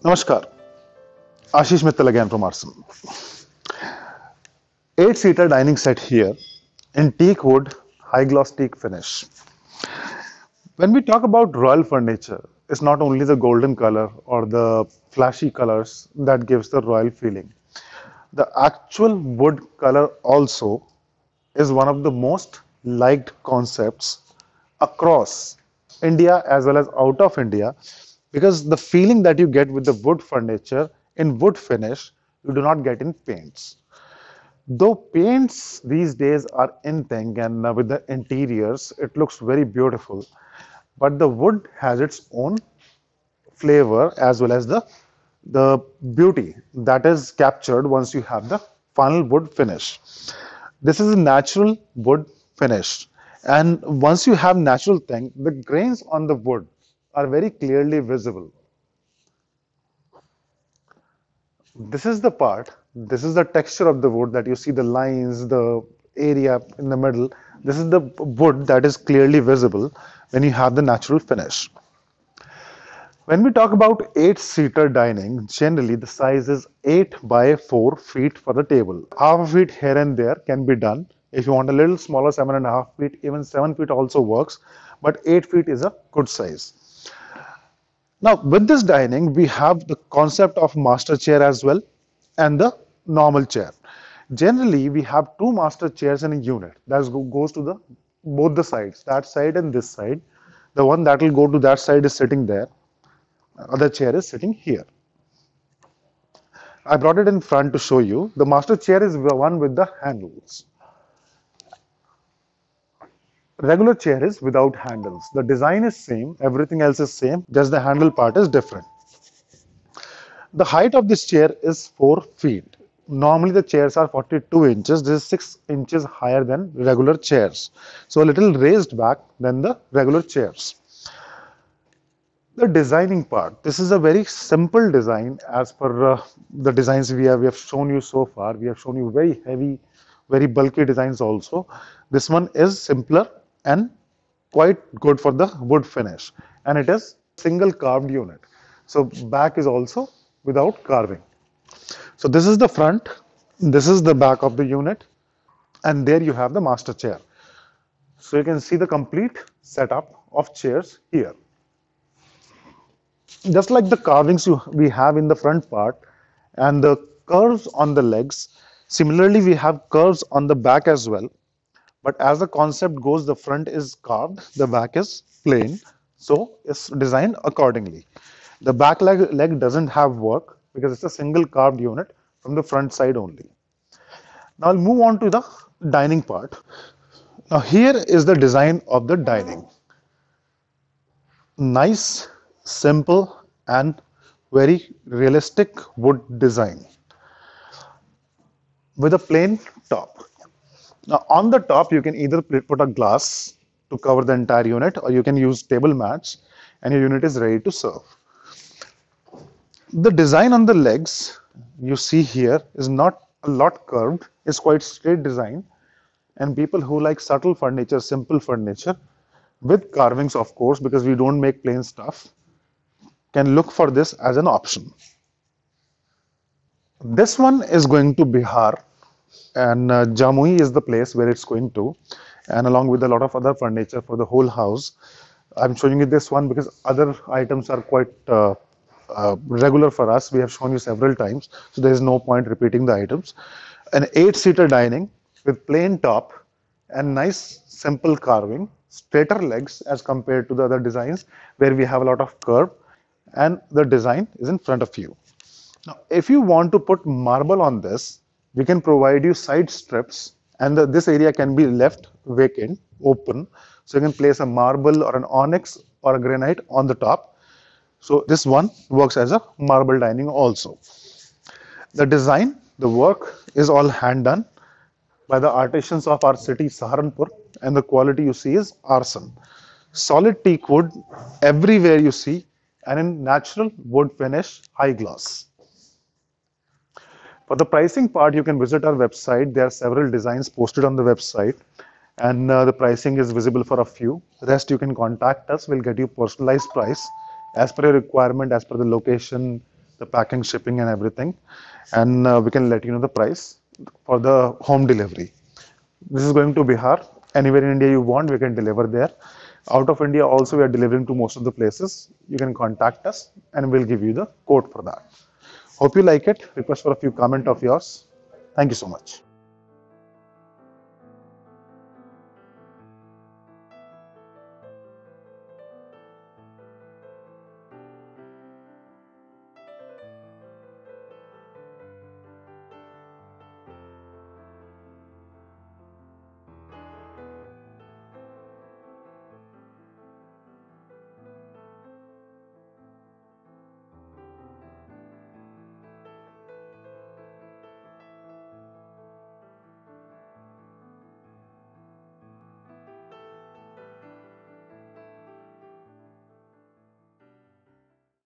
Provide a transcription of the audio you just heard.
Namaskar. Ashish Mittal again from Arson. Eight-seater dining set here in teak wood, high gloss teak finish. When we talk about royal furniture, it's not only the golden color or the flashy colors that gives the royal feeling. The actual wood color also is one of the most liked concepts across India as well as out of India because the feeling that you get with the wood furniture in wood finish, you do not get in paints. Though paints these days are in thing and uh, with the interiors, it looks very beautiful. But the wood has its own flavor as well as the, the beauty that is captured once you have the final wood finish. This is a natural wood finish. And once you have natural thing, the grains on the wood are very clearly visible. This is the part, this is the texture of the wood that you see the lines, the area in the middle. This is the wood that is clearly visible when you have the natural finish. When we talk about 8-seater dining, generally the size is 8 by 4 feet for the table. Half a feet here and there can be done. If you want a little smaller, 7.5 feet, even 7 feet also works. But 8 feet is a good size. Now with this dining, we have the concept of master chair as well and the normal chair. Generally, we have two master chairs in a unit that goes to the both the sides, that side and this side. The one that will go to that side is sitting there. Other chair is sitting here. I brought it in front to show you. The master chair is the one with the handles regular chair is without handles the design is same everything else is same just the handle part is different the height of this chair is 4 feet normally the chairs are 42 inches this is 6 inches higher than regular chairs so a little raised back than the regular chairs the designing part this is a very simple design as per uh, the designs we have we have shown you so far we have shown you very heavy very bulky designs also this one is simpler and quite good for the wood finish and it is single carved unit. So back is also without carving. So this is the front, this is the back of the unit and there you have the master chair. So you can see the complete setup of chairs here. Just like the carvings you, we have in the front part and the curves on the legs, similarly we have curves on the back as well but as the concept goes, the front is carved, the back is plain. So it's designed accordingly. The back leg, leg doesn't have work because it's a single carved unit from the front side only. Now I'll move on to the dining part. Now here is the design of the dining. Nice, simple and very realistic wood design with a plain top. Now on the top, you can either put a glass to cover the entire unit or you can use table mats and your unit is ready to serve. The design on the legs you see here is not a lot curved, it's quite straight design and people who like subtle furniture, simple furniture with carvings of course because we don't make plain stuff can look for this as an option. This one is going to Bihar and uh, Jamui is the place where it's going to and along with a lot of other furniture for the whole house. I'm showing you this one because other items are quite uh, uh, regular for us. We have shown you several times, so there is no point repeating the items. An eight-seater dining with plain top and nice simple carving, straighter legs as compared to the other designs where we have a lot of curve and the design is in front of you. Now, if you want to put marble on this, we can provide you side strips and the, this area can be left vacant, open. So you can place a marble or an onyx or a granite on the top. So this one works as a marble dining also. The design, the work is all hand done by the artisans of our city Saharanpur and the quality you see is arson. Solid teak wood everywhere you see and in natural wood finish high gloss. For the pricing part, you can visit our website. There are several designs posted on the website and uh, the pricing is visible for a few. Rest you can contact us. We'll get you personalized price as per your requirement, as per the location, the packing, shipping and everything. And uh, we can let you know the price for the home delivery. This is going to Bihar. Anywhere in India you want, we can deliver there. Out of India also we are delivering to most of the places. You can contact us and we'll give you the quote for that. Hope you like it. Request for a few comment of yours. Thank you so much.